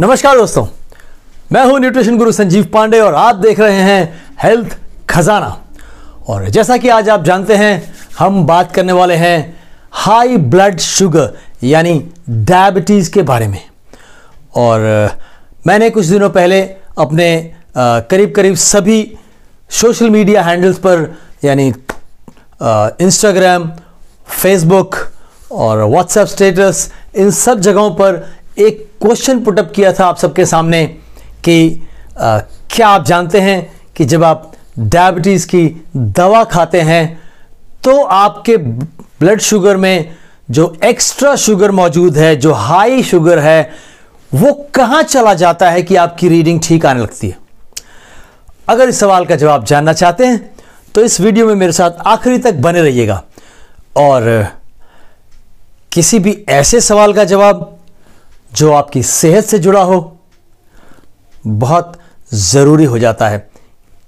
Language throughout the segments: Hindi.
नमस्कार दोस्तों मैं हूं न्यूट्रिशन गुरु संजीव पांडे और आप देख रहे हैं हेल्थ खजाना और जैसा कि आज आप जानते हैं हम बात करने वाले हैं हाई ब्लड शुगर यानी डायबिटीज़ के बारे में और मैंने कुछ दिनों पहले अपने करीब करीब सभी सोशल मीडिया हैंडल्स पर यानी इंस्टाग्राम फेसबुक और व्हाट्सएप स्टेटस इन सब जगहों पर एक क्वेश्चन पुटअप किया था आप सबके सामने कि आ, क्या आप जानते हैं कि जब आप डायबिटीज़ की दवा खाते हैं तो आपके ब्लड शुगर में जो एक्स्ट्रा शुगर मौजूद है जो हाई शुगर है वो कहाँ चला जाता है कि आपकी रीडिंग ठीक आने लगती है अगर इस सवाल का जवाब जानना चाहते हैं तो इस वीडियो में मेरे साथ आखिरी तक बने रहिएगा और किसी भी ऐसे सवाल का जवाब जो आपकी सेहत से जुड़ा हो बहुत ज़रूरी हो जाता है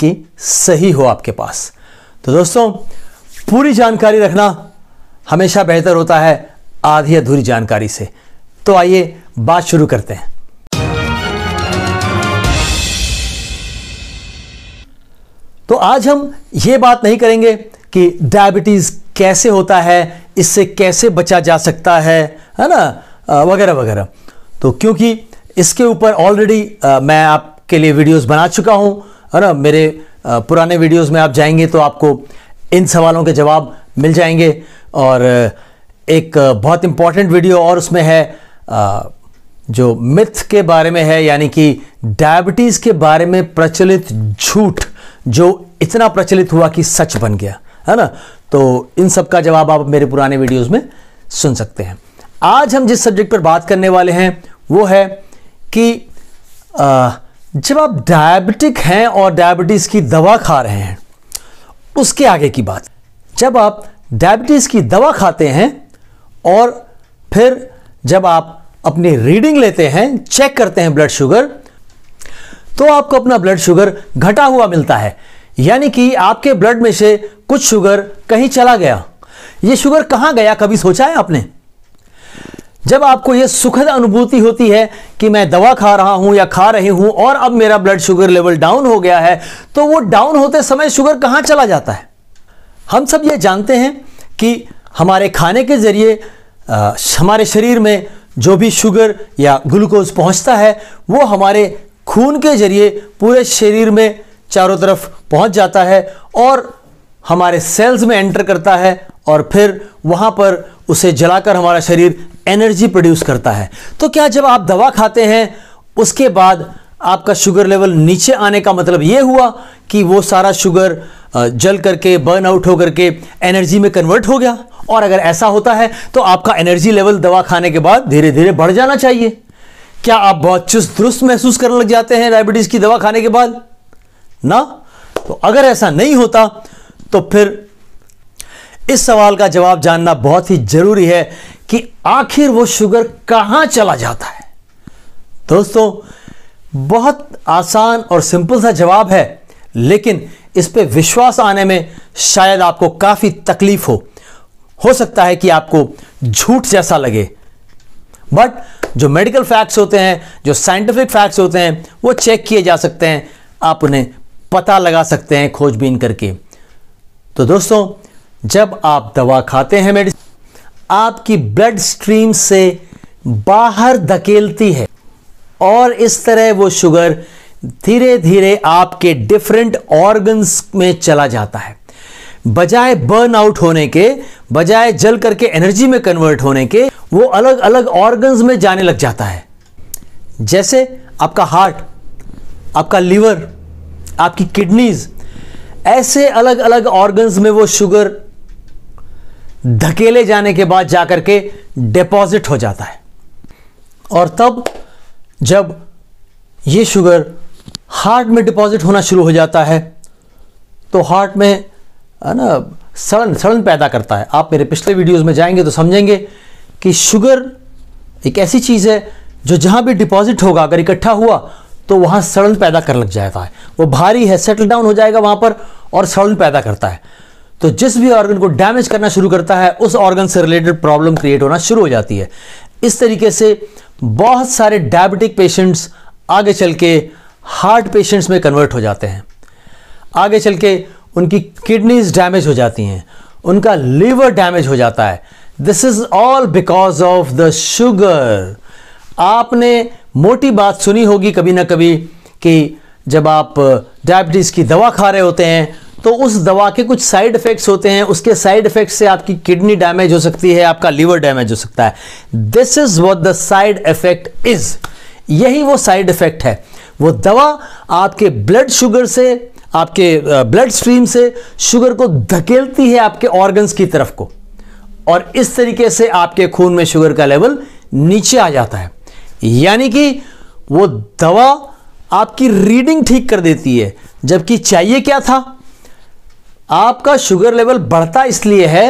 कि सही हो आपके पास तो दोस्तों पूरी जानकारी रखना हमेशा बेहतर होता है आधी अधूरी जानकारी से तो आइए बात शुरू करते हैं तो आज हम ये बात नहीं करेंगे कि डायबिटीज़ कैसे होता है इससे कैसे बचा जा सकता है है ना वगैरह वगैरह तो क्योंकि इसके ऊपर ऑलरेडी मैं आपके लिए वीडियोस बना चुका हूं है ना मेरे आ, पुराने वीडियोस में आप जाएंगे तो आपको इन सवालों के जवाब मिल जाएंगे और एक बहुत इम्पॉर्टेंट वीडियो और उसमें है आ, जो मिथ के बारे में है यानी कि डायबिटीज़ के बारे में प्रचलित झूठ जो इतना प्रचलित हुआ कि सच बन गया है ना तो इन सब का जवाब आप मेरे पुराने वीडियोस में सुन सकते हैं आज हम जिस सब्जेक्ट पर बात करने वाले हैं वो है कि जब आप डायबिटिक हैं और डायबिटीज़ की दवा खा रहे हैं उसके आगे की बात जब आप डायबिटीज़ की दवा खाते हैं और फिर जब आप अपनी रीडिंग लेते हैं चेक करते हैं ब्लड शुगर तो आपको अपना ब्लड शुगर घटा हुआ मिलता है यानी कि आपके ब्लड में से कुछ शुगर कहीं चला गया ये शुगर कहाँ गया कभी सोचा है आपने जब आपको ये सुखद अनुभूति होती है कि मैं दवा खा रहा हूँ या खा रही हूँ और अब मेरा ब्लड शुगर लेवल डाउन हो गया है तो वो डाउन होते समय शुगर कहाँ चला जाता है हम सब ये जानते हैं कि हमारे खाने के ज़रिए हमारे शरीर में जो भी शुगर या ग्लूकोज पहुँचता है वो हमारे खून के ज़रिए पूरे शरीर में चारों तरफ पहुँच जाता है और हमारे सेल्स में एंटर करता है और फिर वहाँ पर उसे जलाकर हमारा शरीर एनर्जी प्रोड्यूस करता है तो क्या जब आप दवा खाते हैं उसके बाद आपका शुगर लेवल नीचे आने का मतलब ये हुआ कि वो सारा शुगर जल करके बर्न आउट हो करके एनर्जी में कन्वर्ट हो गया और अगर ऐसा होता है तो आपका एनर्जी लेवल दवा खाने के बाद धीरे धीरे बढ़ जाना चाहिए क्या आप बहुत चुस्त दुरुस्त महसूस करने लग जाते हैं डायबिटीज़ की दवा खाने के बाद ना तो अगर ऐसा नहीं होता तो फिर इस सवाल का जवाब जानना बहुत ही ज़रूरी है आखिर वो शुगर कहाँ चला जाता है दोस्तों बहुत आसान और सिंपल सा जवाब है लेकिन इस पर विश्वास आने में शायद आपको काफ़ी तकलीफ हो हो सकता है कि आपको झूठ जैसा लगे बट जो मेडिकल फैक्ट्स होते हैं जो साइंटिफिक फैक्ट्स होते हैं वो चेक किए जा सकते हैं आप उन्हें पता लगा सकते हैं खोजबीन करके तो दोस्तों जब आप दवा खाते हैं मेडिसिन आपकी ब्लड स्ट्रीम से बाहर धकेलती है और इस तरह वो शुगर धीरे धीरे आपके डिफरेंट ऑर्गन्स में चला जाता है बजाय बर्न आउट होने के बजाय जल करके एनर्जी में कन्वर्ट होने के वो अलग अलग ऑर्गन्स में जाने लग जाता है जैसे आपका हार्ट आपका लीवर आपकी किडनीज ऐसे अलग अलग ऑर्गन्स में वो शुगर धकेले जाने के बाद जाकर के डिपॉजिट हो जाता है और तब जब ये शुगर हार्ट में डिपॉजिट होना शुरू हो जाता है तो हार्ट में है ना सड़न सड़न पैदा करता है आप मेरे पिछले वीडियोस में जाएंगे तो समझेंगे कि शुगर एक ऐसी चीज़ है जो जहाँ भी डिपॉजिट होगा अगर इकट्ठा हुआ तो वहाँ सड़न पैदा कर लग जाता है वो भारी है सेटल डाउन हो जाएगा वहाँ पर और सड़न पैदा करता है तो जिस भी ऑर्गन को डैमेज करना शुरू करता है उस ऑर्गन से रिलेटेड प्रॉब्लम क्रिएट होना शुरू हो जाती है इस तरीके से बहुत सारे डायबिटिक पेशेंट्स आगे चल के हार्ट पेशेंट्स में कन्वर्ट हो जाते हैं आगे चल के उनकी किडनीज डैमेज हो जाती हैं उनका लीवर डैमेज हो जाता है this is all because of the sugar आपने मोटी बात सुनी होगी कभी ना कभी कि जब आप डायबिटीज़ की दवा खा रहे होते हैं तो उस दवा के कुछ साइड इफ़ेक्ट्स होते हैं उसके साइड इफ़ेक्ट से आपकी किडनी डैमेज हो सकती है आपका लीवर डैमेज हो सकता है this is what the side effect is यही वो साइड इफ़ेक्ट है वो दवा आपके ब्लड शुगर से आपके ब्लड स्ट्रीम से शुगर को धकेलती है आपके ऑर्गन्स की तरफ को और इस तरीके से आपके खून में शुगर का लेवल नीचे आ जाता है यानी कि वो दवा आपकी रीडिंग ठीक कर देती है जबकि चाहिए क्या था आपका शुगर लेवल बढ़ता इसलिए है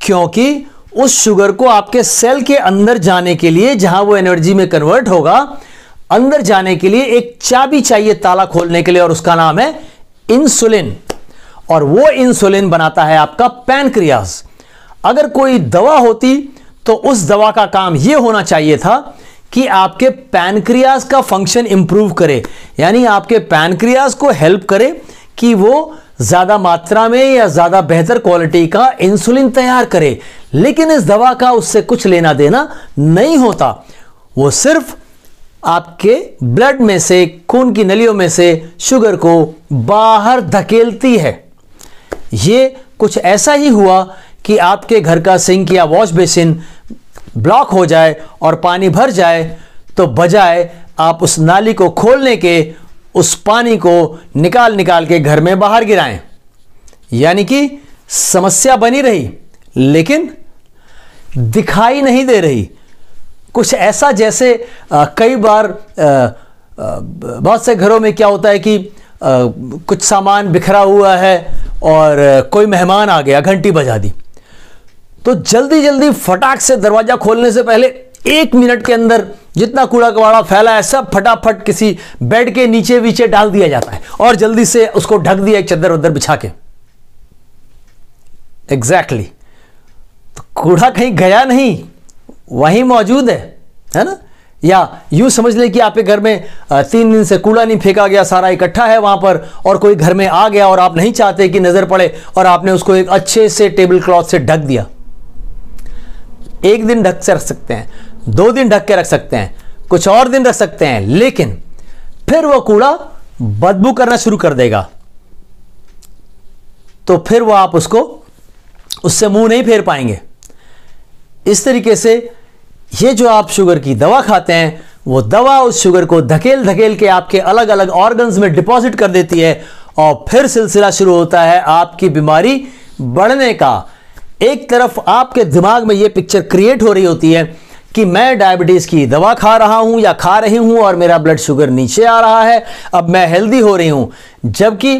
क्योंकि उस शुगर को आपके सेल के अंदर जाने के लिए जहां वो एनर्जी में कन्वर्ट होगा अंदर जाने के लिए एक चाबी चाहिए ताला खोलने के लिए और उसका नाम है इंसुलिन और वो इंसुलिन बनाता है आपका पैनक्रियाज अगर कोई दवा होती तो उस दवा का काम यह होना चाहिए था कि आपके पैनक्रियाज का फंक्शन इंप्रूव करे यानी आपके पैनक्रियाज को हेल्प करे कि वो ज़्यादा मात्रा में या ज़्यादा बेहतर क्वालिटी का इंसुलिन तैयार करे लेकिन इस दवा का उससे कुछ लेना देना नहीं होता वो सिर्फ आपके ब्लड में से खून की नलियों में से शुगर को बाहर धकेलती है ये कुछ ऐसा ही हुआ कि आपके घर का सिंक या वॉश बेसिन ब्लॉक हो जाए और पानी भर जाए तो बजाय आप उस नाली को खोलने के उस पानी को निकाल निकाल के घर में बाहर गिराएं यानी कि समस्या बनी रही लेकिन दिखाई नहीं दे रही कुछ ऐसा जैसे आ, कई बार बहुत से घरों में क्या होता है कि आ, कुछ सामान बिखरा हुआ है और कोई मेहमान आ गया घंटी बजा दी तो जल्दी जल्दी फटाक से दरवाज़ा खोलने से पहले एक मिनट के अंदर जितना कूड़ा कबाड़ा फैला है सब फटाफट किसी बेड के नीचे वीचे डाल दिया जाता है और जल्दी से उसको ढक दिया एक चद्दर उद्दर बिछा के एग्जैक्टली exactly. तो कूड़ा कहीं गया नहीं वहीं मौजूद है है ना या यूं समझ लें कि आपके घर में तीन दिन से कूड़ा नहीं फेंका गया सारा इकट्ठा है वहां पर और कोई घर में आ गया और आप नहीं चाहते कि नजर पड़े और आपने उसको एक अच्छे से टेबल क्लॉथ से ढक दिया एक दिन ढक से रख सकते हैं दो दिन ढक के रख सकते हैं कुछ और दिन रख सकते हैं लेकिन फिर वो कूड़ा बदबू करना शुरू कर देगा तो फिर वो आप उसको उससे मुंह नहीं फेर पाएंगे इस तरीके से ये जो आप शुगर की दवा खाते हैं वो दवा उस शुगर को धकेल धकेल के आपके अलग अलग ऑर्गन्स में डिपॉजिट कर देती है और फिर सिलसिला शुरू होता है आपकी बीमारी बढ़ने का एक तरफ आपके दिमाग में ये पिक्चर क्रिएट हो रही होती है कि मैं डायबिटीज़ की दवा खा रहा हूँ या खा रही हूँ और मेरा ब्लड शुगर नीचे आ रहा है अब मैं हेल्दी हो रही हूँ जबकि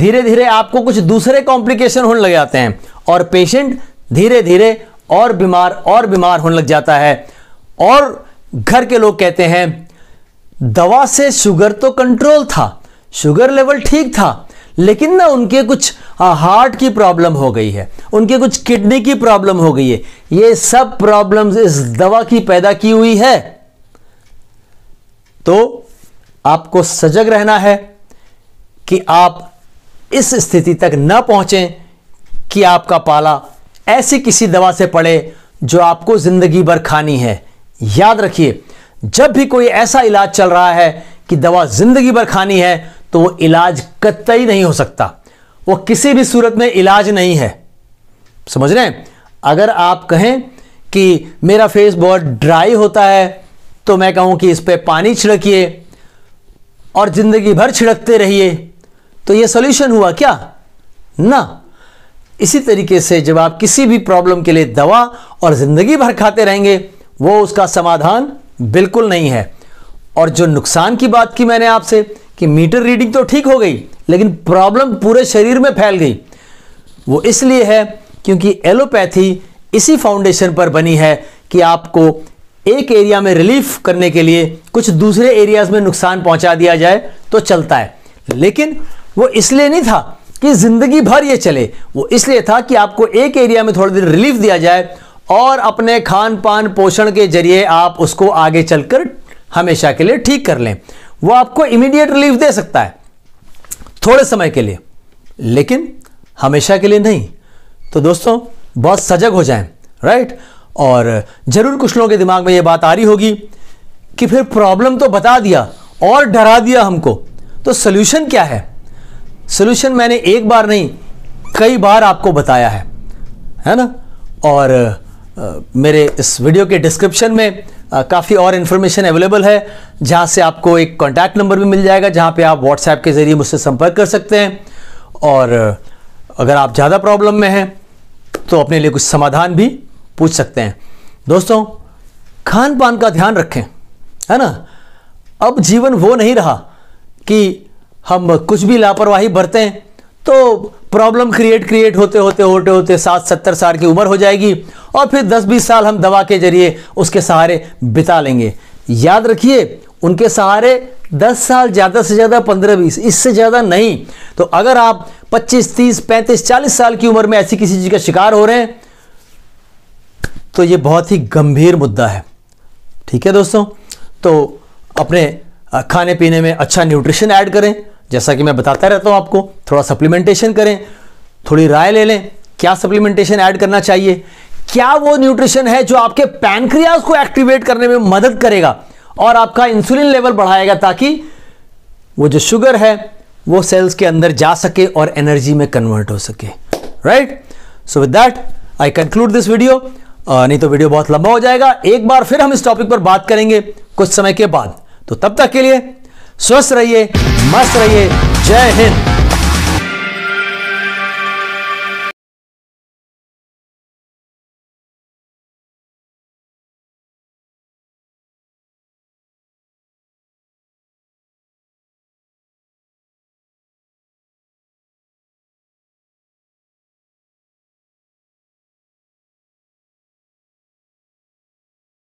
धीरे धीरे आपको कुछ दूसरे कॉम्प्लिकेशन होने लग जाते हैं और पेशेंट धीरे धीरे और बीमार और बीमार होने लग जाता है और घर के लोग कहते हैं दवा से शुगर तो कंट्रोल था शुगर लेवल ठीक था लेकिन ना उनके कुछ हार्ट की प्रॉब्लम हो गई है उनके कुछ किडनी की प्रॉब्लम हो गई है ये सब प्रॉब्लम्स इस दवा की पैदा की हुई है तो आपको सजग रहना है कि आप इस स्थिति तक न पहुंचे कि आपका पाला ऐसी किसी दवा से पड़े जो आपको ज़िंदगी भर खानी है याद रखिए जब भी कोई ऐसा इलाज चल रहा है कि दवा ज़िंदगी भर खानी है तो वो इलाज कतई नहीं हो सकता वो किसी भी सूरत में इलाज नहीं है समझ रहे हैं अगर आप कहें कि मेरा फेस बहुत ड्राई होता है तो मैं कहूं कि इस पर पानी छिड़किए और ज़िंदगी भर छिड़कते रहिए तो ये सॉल्यूशन हुआ क्या ना इसी तरीके से जब आप किसी भी प्रॉब्लम के लिए दवा और ज़िंदगी भर खाते रहेंगे वो उसका समाधान बिल्कुल नहीं है और जो नुकसान की बात की मैंने आपसे कि मीटर रीडिंग तो ठीक हो गई लेकिन प्रॉब्लम पूरे शरीर में फैल गई वो इसलिए है क्योंकि एलोपैथी इसी फाउंडेशन पर बनी है कि आपको एक एरिया में रिलीफ करने के लिए कुछ दूसरे एरियाज में नुकसान पहुंचा दिया जाए तो चलता है लेकिन वो इसलिए नहीं था कि ज़िंदगी भर ये चले वो इसलिए था कि आपको एक एरिया में थोड़ी दिन रिलीफ दिया जाए और अपने खान पान पोषण के जरिए आप उसको आगे चलकर हमेशा के लिए ठीक कर लें वो आपको इमीडिएट रिलीफ दे सकता है थोड़े समय के लिए लेकिन हमेशा के लिए नहीं तो दोस्तों बहुत सजग हो जाए राइट और ज़रूर कुछ लोगों के दिमाग में ये बात आ रही होगी कि फिर प्रॉब्लम तो बता दिया और डरा दिया हमको तो सोल्यूशन क्या है सोल्यूशन मैंने एक बार नहीं कई बार आपको बताया है है ना और आ, मेरे इस वीडियो के डिस्क्रिप्शन में काफ़ी और इन्फॉर्मेशन अवेलेबल है जहाँ से आपको एक कॉन्टैक्ट नंबर भी मिल जाएगा जहाँ पे आप व्हाट्सएप के ज़रिए मुझसे संपर्क कर सकते हैं और अगर आप ज़्यादा प्रॉब्लम में हैं तो अपने लिए कुछ समाधान भी पूछ सकते हैं दोस्तों खान पान का ध्यान रखें है ना अब जीवन वो नहीं रहा कि हम कुछ भी लापरवाही बरतें तो प्रॉब्लम क्रिएट क्रिएट होते होते होते होते सात सत्तर साल की उम्र हो जाएगी और फिर दस बीस साल हम दवा के जरिए उसके सहारे बिता लेंगे याद रखिए उनके सहारे दस साल ज़्यादा से ज़्यादा पंद्रह बीस इससे ज़्यादा नहीं तो अगर आप पच्चीस तीस पैंतीस चालीस साल की उम्र में ऐसी किसी चीज़ का शिकार हो रहे हैं तो ये बहुत ही गंभीर मुद्दा है ठीक है दोस्तों तो अपने खाने पीने में अच्छा न्यूट्रिशन ऐड करें जैसा कि मैं बताता रहता हूँ आपको थोड़ा सप्लीमेंटेशन करें थोड़ी राय ले लें क्या सप्लीमेंटेशन ऐड करना चाहिए क्या वो न्यूट्रिशन है जो आपके पैनक्रियाज को एक्टिवेट करने में मदद करेगा और आपका इंसुलिन लेवल बढ़ाएगा ताकि वो जो शुगर है वो सेल्स के अंदर जा सके और एनर्जी में कन्वर्ट हो सके right so with that I conclude this video नहीं तो वीडियो बहुत लंबा हो जाएगा एक बार फिर हम इस टॉपिक पर बात करेंगे कुछ समय के बाद तो तब तक के लिए स्वस्थ रहिए मस्त रहिए जय हिंद